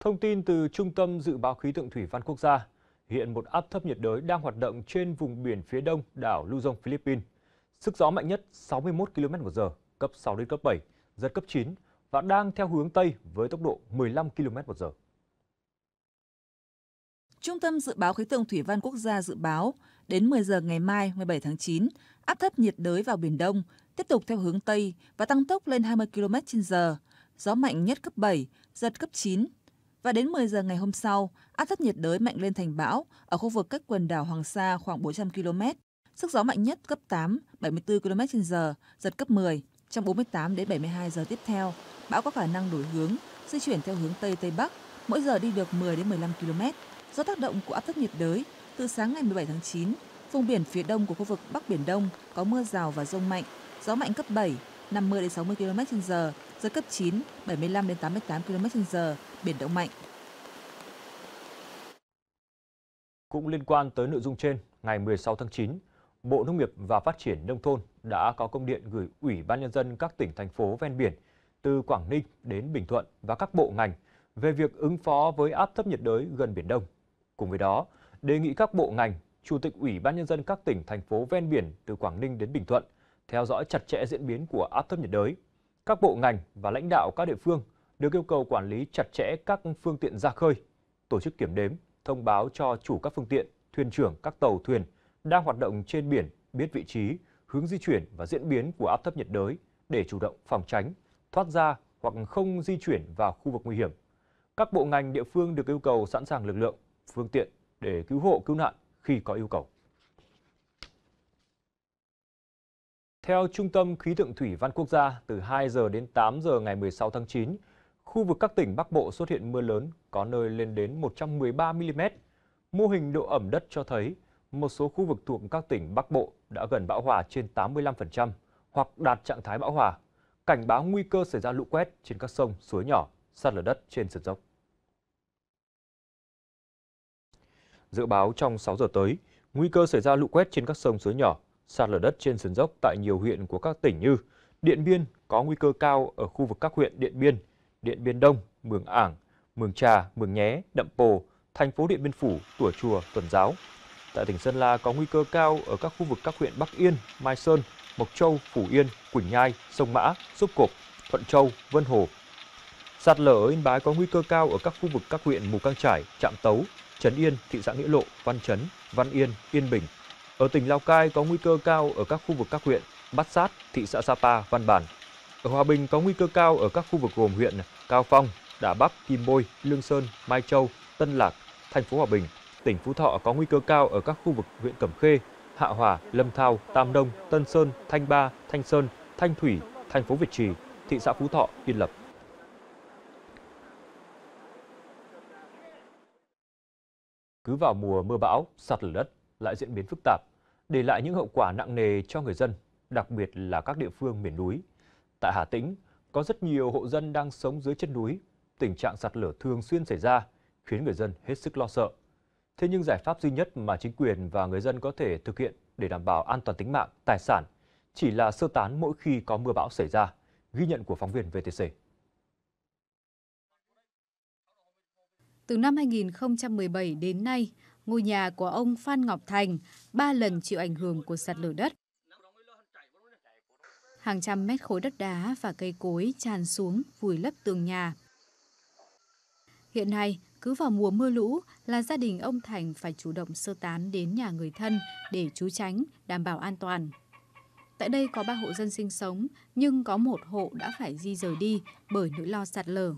Thông tin từ Trung tâm Dự báo Khí tượng Thủy văn Quốc gia, hiện một áp thấp nhiệt đới đang hoạt động trên vùng biển phía đông đảo Luzon, Philippines. Sức gió mạnh nhất 61 km/h, cấp 6 đến cấp 7, giật cấp 9 và đang theo hướng Tây với tốc độ 15 km/h. Trung tâm Dự báo Khí tượng Thủy văn Quốc gia dự báo, đến 10 giờ ngày mai 17 tháng 9, áp thấp nhiệt đới vào Biển Đông tiếp tục theo hướng Tây và tăng tốc lên 20 km/h, gió mạnh nhất cấp 7, giật cấp 9 và đến 10 giờ ngày hôm sau, áp thấp nhiệt đới mạnh lên thành bão ở khu vực cách quần đảo Hoàng Sa khoảng 400 km. Sức gió mạnh nhất cấp 8, 74 km h giật cấp 10. Trong 48 đến 72 giờ tiếp theo, bão có khả năng đổi hướng, di chuyển theo hướng Tây Tây Bắc, mỗi giờ đi được 10 đến 15 km. Do tác động của áp thấp nhiệt đới, từ sáng ngày 17 tháng 9, vùng biển phía đông của khu vực Bắc Biển Đông có mưa rào và rông mạnh, gió mạnh cấp 7, 50 đến 60 km/h, giật cấp 9, 75 đến 88 km/h, biển động mạnh. Cũng liên quan tới nội dung trên, ngày 16 tháng 9, Bộ Nông nghiệp và Phát triển Nông thôn đã có công điện gửi Ủy ban Nhân dân các tỉnh, thành phố ven biển từ Quảng Ninh đến Bình Thuận và các bộ ngành về việc ứng phó với áp thấp nhiệt đới gần Biển Đông. Cùng với đó, đề nghị các bộ ngành, Chủ tịch Ủy ban Nhân dân các tỉnh, thành phố ven biển từ Quảng Ninh đến Bình Thuận theo dõi chặt chẽ diễn biến của áp thấp nhiệt đới. Các bộ ngành và lãnh đạo các địa phương – được yêu cầu quản lý chặt chẽ các phương tiện ra khơi, tổ chức kiểm đếm, thông báo cho chủ các phương tiện, thuyền trưởng các tàu thuyền đang hoạt động trên biển biết vị trí, hướng di chuyển và diễn biến của áp thấp nhiệt đới để chủ động phòng tránh, thoát ra hoặc không di chuyển vào khu vực nguy hiểm. Các bộ ngành địa phương được yêu cầu sẵn sàng lực lượng, phương tiện để cứu hộ cứu nạn khi có yêu cầu. Theo Trung tâm Khí tượng Thủy văn Quốc gia, từ 2 giờ đến 8 giờ ngày 16 tháng 9, Khu vực các tỉnh Bắc Bộ xuất hiện mưa lớn, có nơi lên đến 113 mm. Mô hình độ ẩm đất cho thấy một số khu vực thuộc các tỉnh Bắc Bộ đã gần bão hòa trên 85% hoặc đạt trạng thái bão hòa, cảnh báo nguy cơ xảy ra lũ quét trên các sông, suối nhỏ, sạt lở đất trên sườn dốc. Dự báo trong 6 giờ tới, nguy cơ xảy ra lũ quét trên các sông suối nhỏ, sạt lở đất trên sườn dốc tại nhiều huyện của các tỉnh như Điện Biên có nguy cơ cao ở khu vực các huyện Điện Biên, Điện Biên Đông, Mường Ảng, Mường Trà, Mường Nhé, Đậm Pồ, thành phố Điện Biên Phủ, Tùa Chùa, Tuần Giáo. Tại tỉnh Sơn La có nguy cơ cao ở các khu vực các huyện Bắc Yên, Mai Sơn, Mộc Châu, Phủ Yên, Quỳnh Nhai, Sông Mã, Sốc Cộp, Thuận Châu, Vân Hồ. Sạt lở ở Yên Bái có nguy cơ cao ở các khu vực các huyện Mù Căng Trải, Trạm Tấu, Trấn Yên, thị xã Nghĩa Lộ, Văn Chấn, Văn Yên, Yên Bình. Ở tỉnh Lào Cai có nguy cơ cao ở các khu vực các huyện Bát Sát, thị xã Sapa, Văn Bản. Ở Hòa Bình có nguy cơ cao ở các khu vực gồm huyện Cao Phong, Đà Bắc, Kim Bôi, Lương Sơn, Mai Châu, Tân Lạc, thành phố Hòa Bình, tỉnh Phú Thọ có nguy cơ cao ở các khu vực huyện Cẩm Khê, Hạ Hòa, Lâm Thao, Tam Đông, Tân Sơn, Thanh Ba, Thanh Sơn, Thanh Thủy, thành phố Việt Trì, thị xã Phú Thọ, Yên Lập. Cứ vào mùa mưa bão, sạt lở đất lại diễn biến phức tạp, để lại những hậu quả nặng nề cho người dân, đặc biệt là các địa phương miền núi. Tại Hà Tĩnh, có rất nhiều hộ dân đang sống dưới chân núi, tình trạng sạt lở thường xuyên xảy ra, khiến người dân hết sức lo sợ. Thế nhưng giải pháp duy nhất mà chính quyền và người dân có thể thực hiện để đảm bảo an toàn tính mạng, tài sản chỉ là sơ tán mỗi khi có mưa bão xảy ra, ghi nhận của phóng viên VTC. Từ năm 2017 đến nay, ngôi nhà của ông Phan Ngọc Thành ba lần chịu ảnh hưởng của sạt lở đất hàng trăm mét khối đất đá và cây cối tràn xuống vùi lấp tường nhà. Hiện nay, cứ vào mùa mưa lũ là gia đình ông Thành phải chủ động sơ tán đến nhà người thân để trú tránh, đảm bảo an toàn. Tại đây có ba hộ dân sinh sống, nhưng có một hộ đã phải di rời đi bởi nỗi lo sạt lở.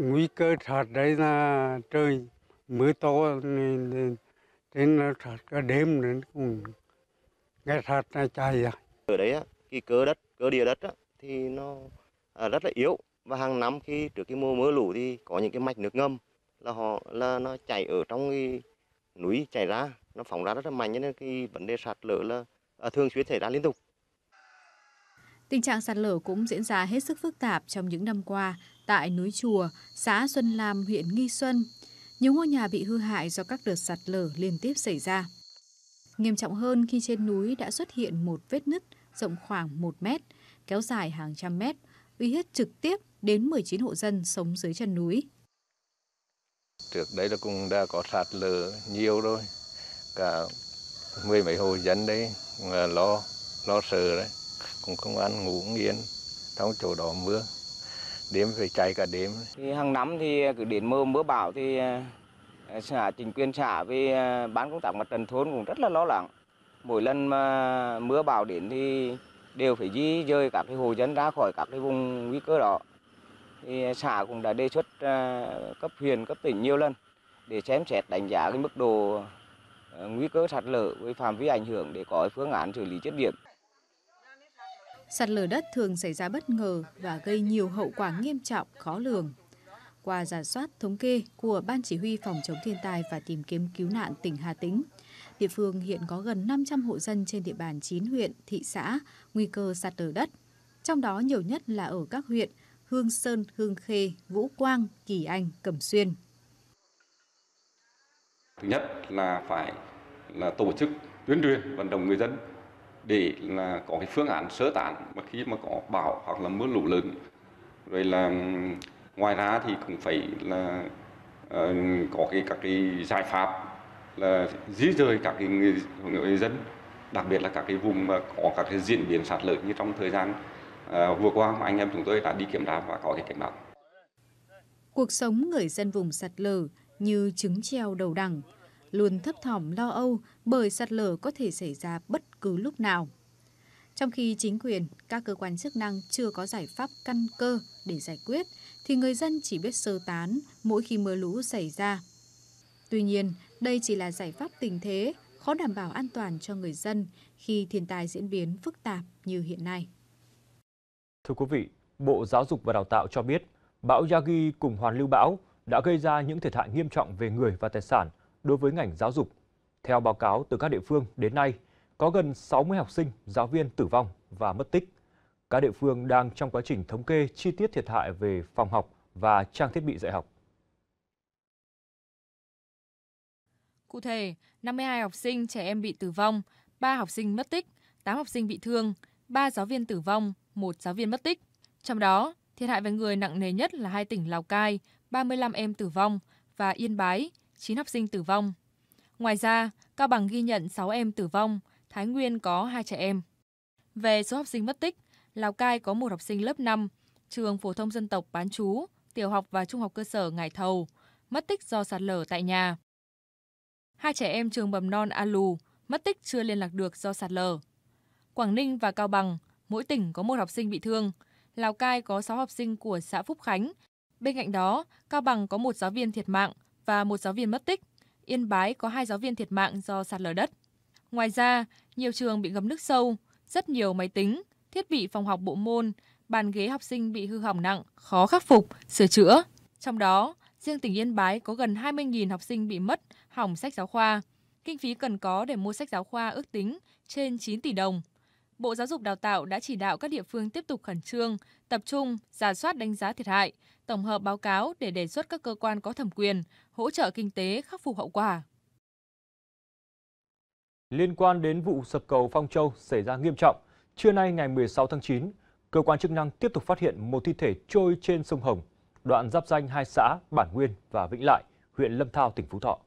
Nguy cơ sạt đấy là trời mưa to nên đến sạt cả đêm đến cũng cái sạt này chảy à. ở đấy á cái cơ đất cơ địa đất á thì nó à, rất là yếu và hàng năm khi trước cái mùa mưa lũ thì có những cái mạch nước ngâm là họ là nó chảy ở trong cái núi chảy ra nó phóng ra rất là mạnh nên cái vấn đề sạt lở là à, thường xuyên xảy ra liên tục Tình trạng sạt lở cũng diễn ra hết sức phức tạp trong những năm qua tại núi Chùa, xã Xuân Lam, huyện Nghi Xuân. Nhiều ngôi nhà bị hư hại do các đợt sạt lở liên tiếp xảy ra. Nghiêm trọng hơn khi trên núi đã xuất hiện một vết nứt rộng khoảng 1 mét, kéo dài hàng trăm mét, uy hiếp trực tiếp đến 19 hộ dân sống dưới chân núi. Trước đây là cũng đã có sạt lở nhiều rồi, cả mười mấy hộ dân đấy lo lo sợ đấy, cũng không ăn ngủ yên trong chỗ đó mưa đêm phải chạy cả đêm. Thì hàng năm thì cứ đến mưa mưa bão thì Ờ, xã chính quyền xã với ờ, bán công tác mặt trận thôn cũng rất là lo lắng mỗi lần mà mưa bão đến thì đều phải di dời các cái hộ dân ra khỏi các cái vùng nguy cơ đó thì ờ, xã cũng đã đề xuất cấp huyện cấp tỉnh nhiều lần để xem xét đánh giá cái mức độ nguy cơ sạt lở với phạm vi ảnh hưởng để có phương án xử lý dứt điểm Sạt lở đất thường xảy ra bất ngờ và gây nhiều hậu quả nghiêm trọng, khó lường qua giả soát thống kê của Ban Chỉ huy Phòng chống thiên tai và tìm kiếm cứu nạn tỉnh Hà Tĩnh. Địa phương hiện có gần 500 hộ dân trên địa bàn 9 huyện, thị xã, nguy cơ sạt lở đất. Trong đó nhiều nhất là ở các huyện Hương Sơn, Hương Khê, Vũ Quang, Kỳ Anh, Cẩm Xuyên. Thứ nhất là phải là tổ chức tuyên truyền vận động người dân để là có cái phương án sơ tán mà khi mà có bão hoặc là mưa lũ lớn rồi là ngoài ra thì cũng phải là ờ, có cái các cái giải pháp là di rời các cái người, người dân đặc biệt là các cái vùng mà có các cái diễn biến sạt lở như trong thời gian ờ, vừa qua mà anh em chúng tôi đã đi kiểm tra và có cái cảnh báo. Cuộc sống người dân vùng sạt lở như trứng treo đầu đằng, luôn thấp thỏm lo âu bởi sạt lở có thể xảy ra bất cứ lúc nào. Trong khi chính quyền, các cơ quan chức năng chưa có giải pháp căn cơ để giải quyết thì người dân chỉ biết sơ tán mỗi khi mưa lũ xảy ra. Tuy nhiên, đây chỉ là giải pháp tình thế, khó đảm bảo an toàn cho người dân khi thiên tai diễn biến phức tạp như hiện nay. Thưa quý vị, Bộ Giáo dục và Đào tạo cho biết bão Yagi cùng hoàn lưu bão đã gây ra những thiệt hại nghiêm trọng về người và tài sản đối với ngành giáo dục. Theo báo cáo từ các địa phương đến nay, có gần 60 học sinh, giáo viên tử vong và mất tích các địa phương đang trong quá trình thống kê chi tiết thiệt hại về phòng học và trang thiết bị dạy học. Cụ thể, 52 học sinh trẻ em bị tử vong, 3 học sinh mất tích, 8 học sinh bị thương, 3 giáo viên tử vong, 1 giáo viên mất tích. Trong đó, thiệt hại về người nặng nề nhất là hai tỉnh Lào Cai, 35 em tử vong và Yên Bái, 9 học sinh tử vong. Ngoài ra, Cao Bằng ghi nhận 6 em tử vong, Thái Nguyên có 2 trẻ em. Về số học sinh mất tích, Lào Cai có một học sinh lớp 5, trường phổ thông dân tộc bán chú, tiểu học và trung học cơ sở Ngải Thầu, mất tích do sạt lở tại nhà. Hai trẻ em trường bầm non a lù mất tích chưa liên lạc được do sạt lở. Quảng Ninh và Cao Bằng, mỗi tỉnh có một học sinh bị thương. Lào Cai có 6 học sinh của xã Phúc Khánh. Bên cạnh đó, Cao Bằng có một giáo viên thiệt mạng và một giáo viên mất tích. Yên Bái có hai giáo viên thiệt mạng do sạt lở đất. Ngoài ra, nhiều trường bị ngập nước sâu, rất nhiều máy tính, thiết bị phòng học bộ môn, bàn ghế học sinh bị hư hỏng nặng, khó khắc phục, sửa chữa. Trong đó, riêng tỉnh Yên Bái có gần 20.000 học sinh bị mất, hỏng sách giáo khoa. Kinh phí cần có để mua sách giáo khoa ước tính trên 9 tỷ đồng. Bộ Giáo dục Đào tạo đã chỉ đạo các địa phương tiếp tục khẩn trương, tập trung, giả soát đánh giá thiệt hại, tổng hợp báo cáo để đề xuất các cơ quan có thẩm quyền, hỗ trợ kinh tế khắc phục hậu quả. Liên quan đến vụ sập cầu Phong Châu xảy ra nghiêm trọng, Trưa nay ngày 16 tháng 9, cơ quan chức năng tiếp tục phát hiện một thi thể trôi trên sông Hồng, đoạn giáp danh hai xã Bản Nguyên và Vĩnh Lại, huyện Lâm Thao, tỉnh Phú Thọ.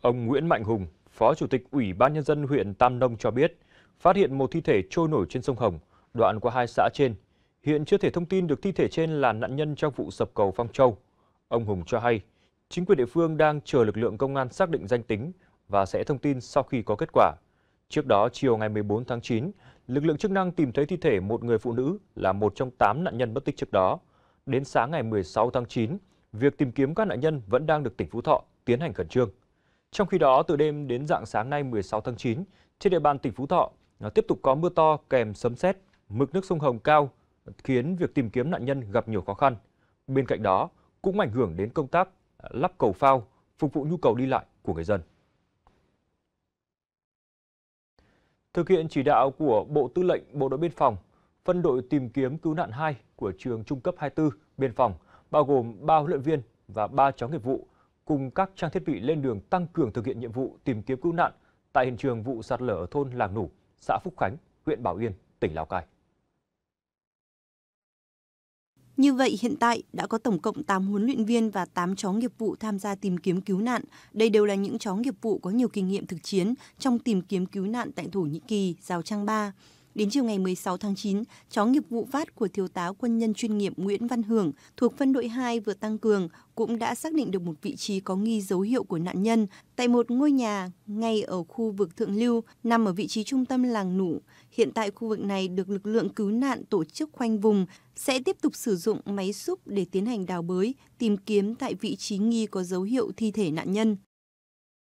Ông Nguyễn Mạnh Hùng, Phó Chủ tịch Ủy ban Nhân dân huyện Tam Nông cho biết, phát hiện một thi thể trôi nổi trên sông Hồng, đoạn qua hai xã trên. Hiện chưa thể thông tin được thi thể trên là nạn nhân trong vụ sập cầu Phong Châu. Ông Hùng cho hay, chính quyền địa phương đang chờ lực lượng công an xác định danh tính và sẽ thông tin sau khi có kết quả. Trước đó, chiều ngày 14 tháng 9, lực lượng chức năng tìm thấy thi thể một người phụ nữ là một trong 8 nạn nhân mất tích trước đó. Đến sáng ngày 16 tháng 9, việc tìm kiếm các nạn nhân vẫn đang được tỉnh Phú Thọ tiến hành khẩn trương. Trong khi đó, từ đêm đến dạng sáng nay 16 tháng 9, trên địa bàn tỉnh Phú Thọ à, tiếp tục có mưa to kèm sấm sét, mực nước sông Hồng cao khiến việc tìm kiếm nạn nhân gặp nhiều khó khăn. Bên cạnh đó, cũng ảnh hưởng đến công tác à, lắp cầu phao phục vụ nhu cầu đi lại của người dân. Thực hiện chỉ đạo của Bộ Tư lệnh Bộ đội Biên phòng, phân đội tìm kiếm cứu nạn 2 của trường trung cấp 24 Biên phòng, bao gồm 3 huấn luyện viên và 3 chó nghiệp vụ, cùng các trang thiết bị lên đường tăng cường thực hiện nhiệm vụ tìm kiếm cứu nạn tại hiện trường vụ sạt lở ở thôn Làng Nủ, xã Phúc Khánh, huyện Bảo Yên, tỉnh Lào Cai. Như vậy, hiện tại đã có tổng cộng 8 huấn luyện viên và 8 chó nghiệp vụ tham gia tìm kiếm cứu nạn. Đây đều là những chó nghiệp vụ có nhiều kinh nghiệm thực chiến trong tìm kiếm cứu nạn tại Thổ Nhĩ Kỳ, Rào Trang Ba. Đến chiều ngày 16 tháng 9, chó nghiệp vụ vát của thiếu tá quân nhân chuyên nghiệp Nguyễn Văn Hưởng thuộc phân đội 2 vừa tăng cường cũng đã xác định được một vị trí có nghi dấu hiệu của nạn nhân tại một ngôi nhà ngay ở khu vực Thượng Lưu nằm ở vị trí trung tâm làng Nụ. Hiện tại khu vực này được lực lượng cứu nạn tổ chức khoanh vùng sẽ tiếp tục sử dụng máy xúc để tiến hành đào bới, tìm kiếm tại vị trí nghi có dấu hiệu thi thể nạn nhân.